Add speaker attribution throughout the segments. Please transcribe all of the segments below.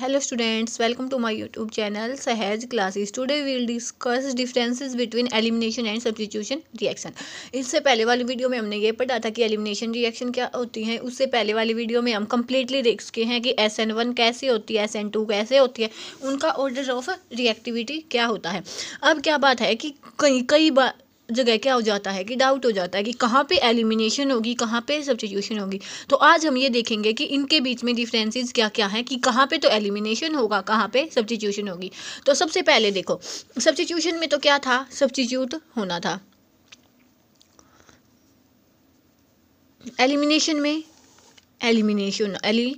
Speaker 1: hello students welcome to my YouTube channel Sahej classes today we will discuss differences between elimination and substitution reaction इससे पहले वाली video में हमने ये पढ़ा था कि एलिमिनेशन रिएक्शन क्या होती है उससे पहले वाली वीडियो में हम कम्प्लीटली देख चुके हैं कि एस कैसे होती है एस कैसे होती है उनका ऑर्डर ऑफ रिएक्टिविटी क्या होता है अब क्या बात है कि कई कई बार जगह क्या हो जाता है कि डाउट हो जाता है कि कहाँ पे एलिमिनेशन होगी कहाँ पे सब्सटीट्यूशन होगी तो आज हम ये देखेंगे कि इनके बीच में डिफरेंसेस क्या क्या हैं कि कहाँ पे तो एलिमिनेशन होगा कहाँ पे सब्सटीट्यूशन होगी तो सबसे पहले देखो सब्सटीट्यूशन में तो क्या था सब्सटीट्यूट होना था एलिमिनेशन में एलिमिनेशन एली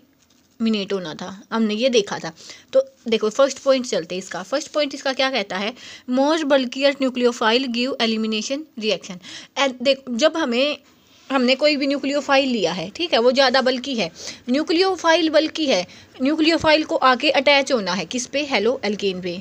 Speaker 1: मिनेट होना था हमने ये देखा था तो देखो फर्स्ट पॉइंट चलते इसका फर्स्ट पॉइंट इसका क्या कहता है most bulkier nucleophile give elimination reaction देख जब हमें हमने कोई भी न्यूक्लियोफाइल लिया है ठीक है वो ज़्यादा बल्कि है न्यूक्लियोफाइल बल्कि है न्यूक्लियोफाइल को आके अटैच होना है किस पे हेलो एल्केन पे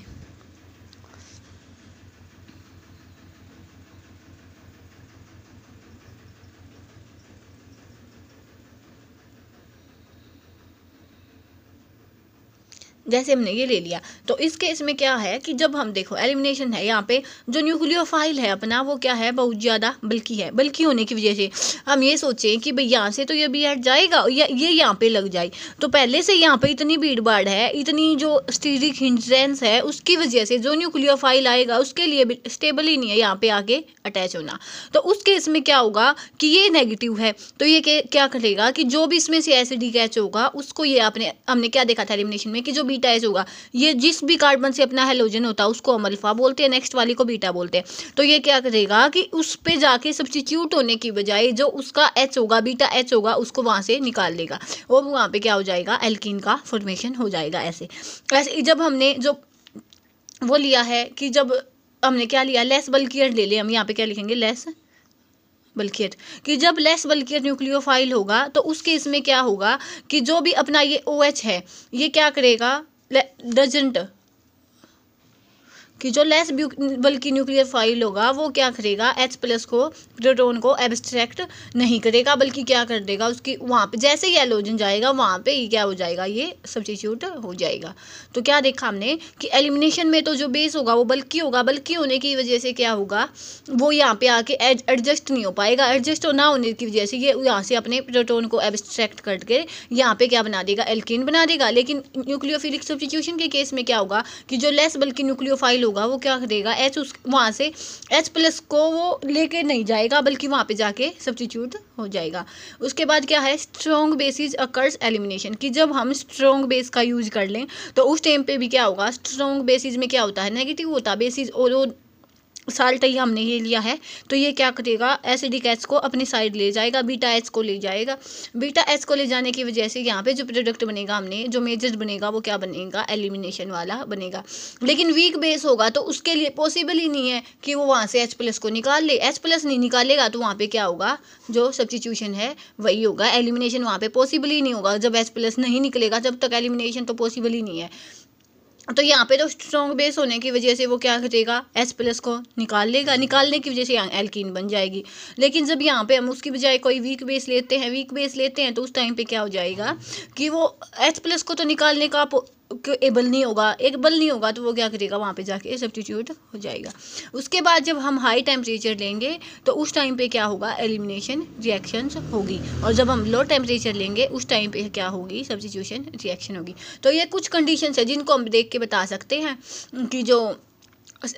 Speaker 1: जैसे हमने ये ले लिया तो इस केस में क्या है कि जब हम देखो एलिमिनेशन है यहाँ पे जो न्यूक्लियोफाइल है अपना वो क्या है बहुत ज़्यादा बल्कि है बल्कि होने की वजह से हम ये सोचें कि भाई यहाँ से तो ये भी हट जाएगा या ये यहाँ पे लग जाए तो पहले से यहाँ पे इतनी भीड़ भाड़ है इतनी जो स्टीरिक हिंड्रेंस है उसकी वजह से जो न्यूक्लियोफाइल आएगा उसके लिए स्टेबल ही नहीं है यहाँ पे आके अटैच होना तो उस केस में क्या होगा कि ये नेगेटिव है तो ये क्या करेगा कि जो भी इसमें से एसिड कैच होगा उसको ये आपने हमने क्या देखा था एलिमिनेशन में कि जो भी बीटा एस होगा ये जिस भी कार्बन से अपना हेलोजन होता है उसको हम अल्फा बोलते हैं नेक्स्ट वाली को बीटा बोलते हैं तो ये क्या करेगा कि उस पर जाके सब्सिट्यूट होने की बजाय जो उसका एच होगा बीटा एच होगा उसको वहाँ से निकाल देगा और वहाँ पर क्या हो जाएगा एल्किन का फॉर्मेशन हो जाएगा ऐसे ऐसे जब हमने जो वो लिया है कि जब हमने क्या लिया लेस बल्कि ले लिया हम यहाँ पे क्या लिखेंगे लेस बल्कियत कि जब लेस बल्कियत न्यूक्लियोफाइल होगा तो उस केस में क्या होगा कि जो भी अपना ये ओ OH है ये क्या करेगा डजेंट कि जो लेस बल्कि न्यूक्लियर फाइल होगा वो क्या करेगा एच प्लस को प्रोटोन को एब्स्ट्रैक्ट नहीं करेगा बल्कि क्या कर देगा उसकी वहाँ पे जैसे ही एलोजन जाएगा वहाँ पे ही क्या हो जाएगा ये सब्सटीट्यूट हो जाएगा तो क्या देखा हमने कि एलिमिनेशन में तो जो बेस होगा वो बल्कि होगा बल्कि होने की वजह से क्या होगा वो यहाँ पर आके एडजस्ट नहीं हो पाएगा एडजस्ट ना होने की वजह से ये यहाँ से अपने प्रोटोन को एब्स्ट्रैक्ट करके यहाँ पर क्या बना देगा एल्किन बना देगा लेकिन न्यूक्लियोफिलिक सब्सटीट्यूशन के केस में क्या होगा कि जो लेस बल्कि न्यूक्लियोफाइल होगा वो क्या करेगा एच उस वहाँ से एच प्लस को वो लेके नहीं जाएगा बल्कि वहाँ पे जाके सब्सटीट्यूट हो जाएगा उसके बाद क्या है स्ट्रॉन्ग बेसिस अकर्स एलिमिनेशन कि जब हम स्ट्रॉन्ग बेस का यूज़ कर लें तो उस टाइम पे भी क्या होगा स्ट्रॉन्ग बेसिस में क्या होता है नेगेटिव होता है बेसिस और साल्ट ही हमने ये लिया है तो ये क्या करेगा एसिडिक एच e को अपनी साइड ले जाएगा बीटा एच को ले जाएगा बीटा एच को ले जाने की वजह से यहाँ पे जो प्रोडक्ट बनेगा हमने जो मेजर बनेगा वो क्या बनेगा एलिमिनेशन वाला बनेगा लेकिन वीक बेस होगा तो उसके लिए पॉसिबल ही नहीं है कि वो वहाँ से एच प्लस को निकाल ले एच प्लस नहीं निकालेगा तो वहाँ पर क्या होगा जो सब्सटीट्यूशन है वही होगा एलिमिनेशन वहाँ पर पॉसिबल ही नहीं होगा जब एच प्लस नहीं निकलेगा जब तक एलिमिनेशन तो पॉसिबल ही नहीं है तो यहाँ पे तो स्ट्रॉन्ग बेस होने की वजह से वो क्या करेगा एस प्लस को निकाल लेगा निकालने की वजह से यहाँ एल्किन बन जाएगी लेकिन जब यहाँ पे हम उसकी बजाय कोई वीक बेस लेते हैं वीक बेस लेते हैं तो उस टाइम पे क्या हो जाएगा कि वो एच प्लस को तो निकालने का एबल नहीं होगा एबल नहीं होगा तो वो क्या करेगा वहाँ पे जाके सब्सटीट्यूट हो जाएगा उसके बाद जब हम हाई टेम्परेचर लेंगे तो उस टाइम पे क्या होगा एलिमिनेशन रिएक्शंस होगी और जब हम लो टेम्परेचर लेंगे उस टाइम पे क्या होगी सब्सटीट्यूशन रिएक्शन होगी तो ये कुछ कंडीशंस है जिनको हम देख के बता सकते हैं कि जो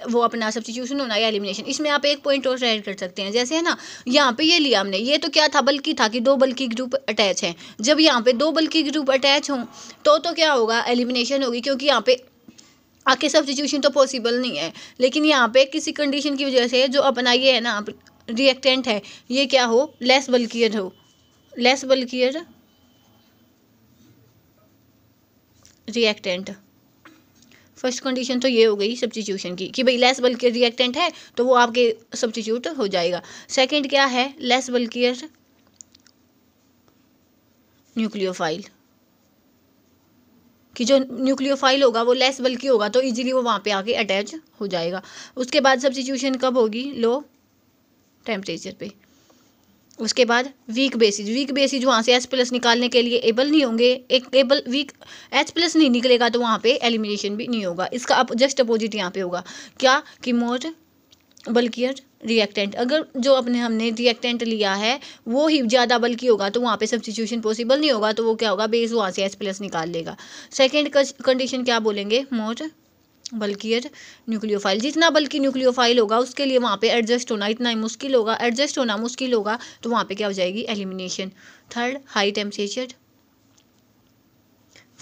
Speaker 1: वो अपना सब्सिट्यूशन होना या एलिमिनेशन इसमें आप एक पॉइंट और ऐड कर सकते हैं जैसे है ना यहाँ पे ये लिया हमने ये तो क्या था बल्कि था कि दो बल्कि ग्रुप अटैच हैं जब यहाँ पे दो बल्कि ग्रुप अटैच हों तो तो क्या होगा एलिमिनेशन होगी क्योंकि यहाँ पे आके सब्सिट्यूशन तो पॉसिबल नहीं है लेकिन यहाँ पे किसी कंडीशन की वजह से जो अपना ये है ना रिएक्टेंट है ये क्या हो लेस बल्कियर हो less bulkier reactant first condition तो ये हो गई सब्सटीट्यूशन की कि भाई लेस बल्कियर रिएक्टेंट है तो वो आपके सब्सटीट्यूट हो जाएगा सेकंड क्या है लेस बल्कियर न्यूक्लियोफाइल कि जो न्यूक्लियोफाइल होगा वो लेस बल्कि होगा तो इजीली वो वहाँ पे आके अटैच हो जाएगा उसके बाद सब्सटीट्यूशन कब होगी लो टेम्परेचर पे उसके बाद वीक बेसिस वीक बेसिस वहाँ से एच प्लस निकालने के लिए एबल नहीं होंगे एक एबल वीक एच प्लस नहीं निकलेगा तो वहाँ पे एलिमिनेशन भी नहीं होगा इसका अप, जस्ट अपोजिट यहाँ पे होगा क्या कि मोट बल्कियर रिएक्टेंट अगर जो अपने हमने रिएक्टेंट लिया है वो ही ज़्यादा बल्कि होगा तो वहाँ पे सब्सिट्यूशन पॉसिबल नहीं होगा तो वो क्या होगा बेस वहाँ से एच प्लस निकाल लेगा सेकेंड कंडीशन क्या बोलेंगे मोट बल्कि न्यूक्लियोफाइल जितना बल्कि न्यूक्लियोफाइल होगा उसके लिए वहाँ पे एडजस्ट होना इतना ही मुश्किल होगा एडजस्ट होना मुश्किल होगा तो वहाँ पे क्या हो जाएगी elimination third high temperature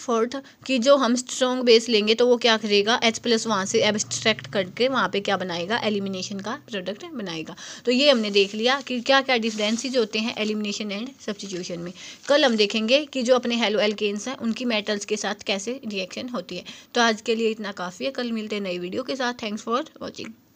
Speaker 1: fourth कि जो हम स्ट्रॉन्ग बेस लेंगे तो वो क्या करेगा एच प्लस वहाँ से एब्स्ट्रैक्ट करके वहाँ पे क्या बनाएगा एलिमिनेशन का प्रोडक्ट बनाएगा तो ये हमने देख लिया कि क्या क्या डिफरेंसीज होते हैं एलिमिनेशन एंड सब्सटीट्यूशन में कल हम देखेंगे कि जो अपने हेलो एल्केन्स हैं उनकी मेटल्स के साथ कैसे रिएक्शन होती है तो आज के लिए इतना काफ़ी है कल मिलते हैं नई वीडियो के साथ थैंक्स फॉर वॉचिंग